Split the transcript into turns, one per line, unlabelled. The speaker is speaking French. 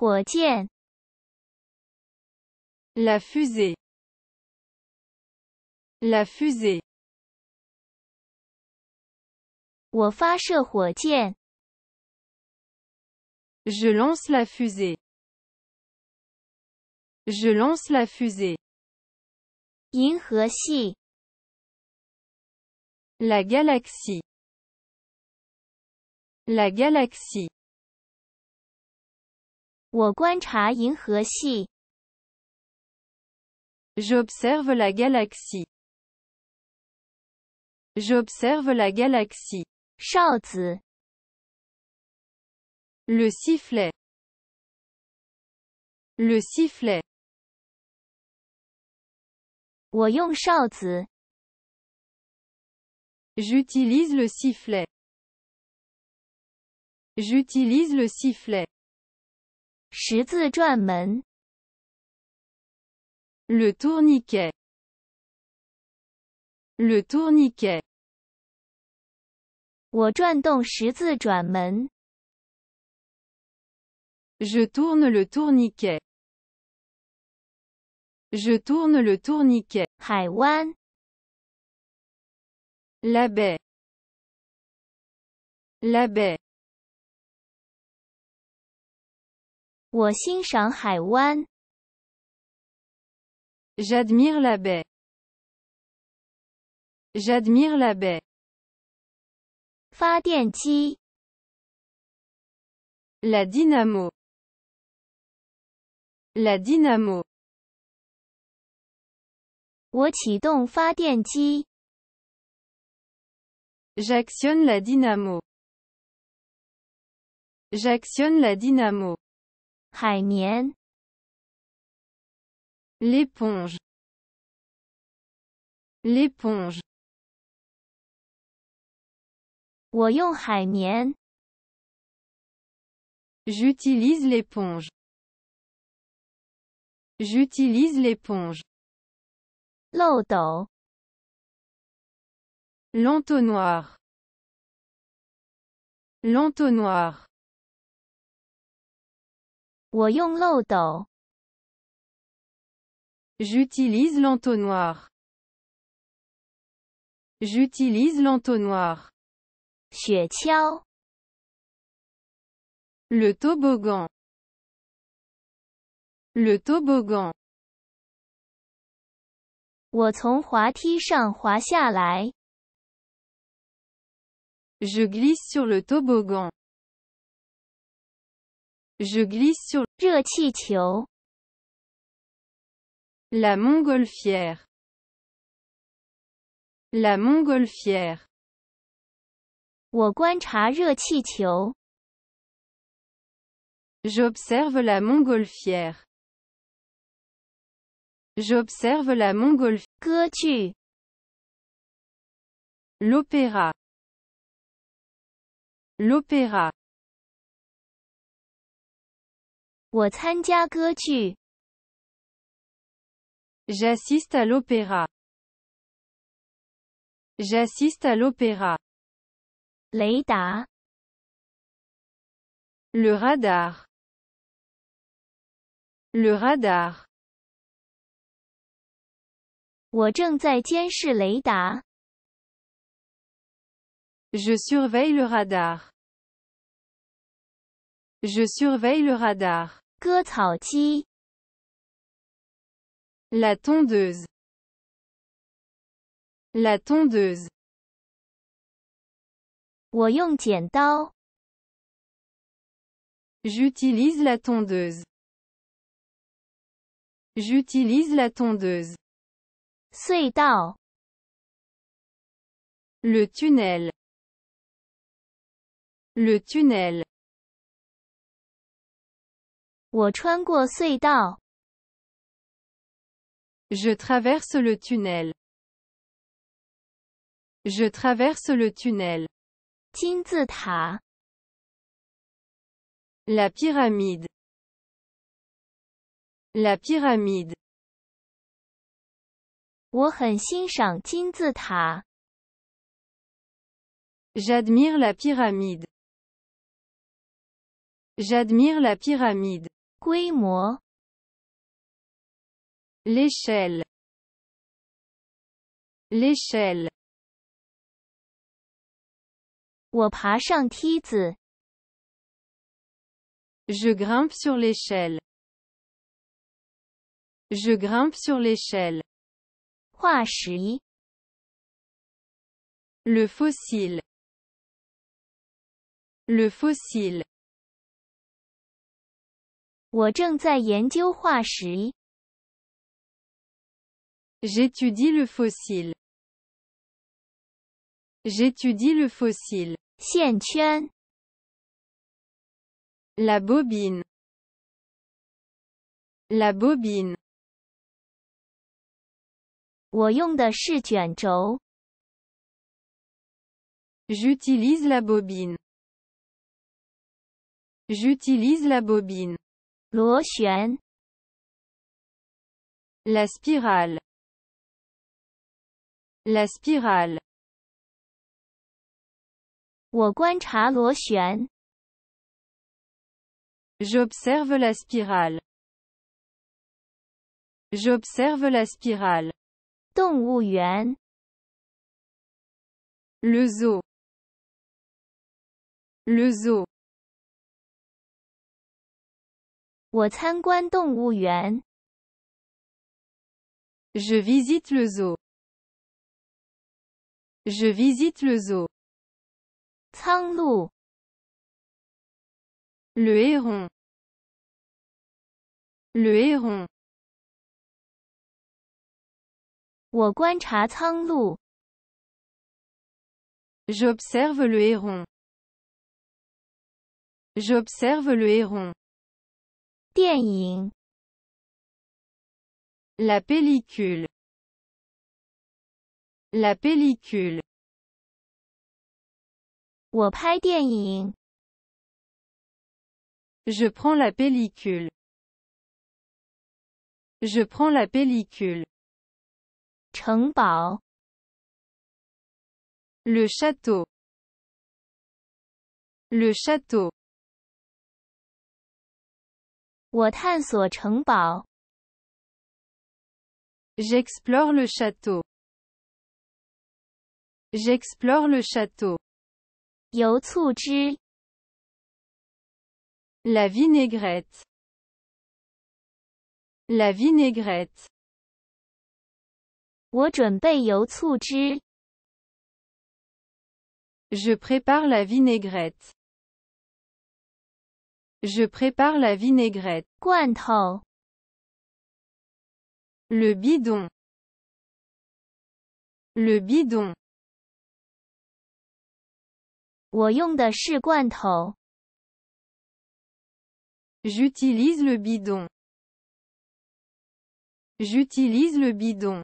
La fusée la fusée je lance la fusée je lance la fusée 银河系 la galaxie la galaxie J'observe la galaxie. J'observe la galaxie. Le sifflet. Le sifflet. J'utilise le sifflet. J'utilise le sifflet. 十字转门。Le tourniquet. Le tourniquet. 我转动十字转门。Je tourne le tourniquet. Je tourne le tourniquet. 海湾。La baie. La baie. 我欣赏海湾。J'admire la baie. J'admire la baie. 发电机。La dynamo. La dynamo. 我启动发电机。J'actionne la dynamo. J'actionne la dynamo. L'éponge l'éponge l'éponge j'utilise l'éponge j'utilise l'éponge l'entonnoir l'entonnoir 我用漏斗. J'utilise l'entonnoir. J'utilise l'entonnoir. Le toboggan. Le toboggan. 我从滑梯上滑下来. Je glisse sur le toboggan. Je glisse sur la montgolfière. La montgolfière. J'observe la montgolfière. J'observe la montgolfière. L'opéra. L'opéra. J'assiste à l'opéra. J'assiste à l'opéra. Le radar. Le radar. Je surveille le radar. Je surveille le radar. 割草机 La tondeuse. La tondeuse. 我用剪刀 J'utilise la tondeuse. J'utilise la tondeuse. 隧道 Le tunnel. Le tunnel. Je traverse le tunnel. Je traverse le tunnel. La pyramide. La pyramide. J'admire la pyramide. J'admire la pyramide l'échelle l'échelle 我爬上梯子 je grimpe sur l'échelle je grimpe sur l'échelle le fossile le fossile 我正在研究化石。J'étudie le fossile. J'étudie le fossile. 线圈。La bobine. La bobine. 我用的是卷轴。J'utilise la bobine. J'utilise la bobine. La spirale la spirale 我观察螺旋 J'observe la spirale. J'observe la spirale. Le zoo. Le zoo. 我参观动物园。Je visite le zoo. Je visite le zoo. 苍鹭。Le héron. Le héron. 我观察苍鹭。J'observe le héron. J'observe le héron. La pellicule. La pellicule. Je prends la pellicule. Je prends la pellicule. Le château. Le château j'explore le château. J'explore le château. La vinaigrette. La vinaigrette. Je prépare la vinaigrette. Je prépare la vinaigrette. Le bidon. Le bidon. 我用的是罐头. J'utilise le bidon. J'utilise le bidon.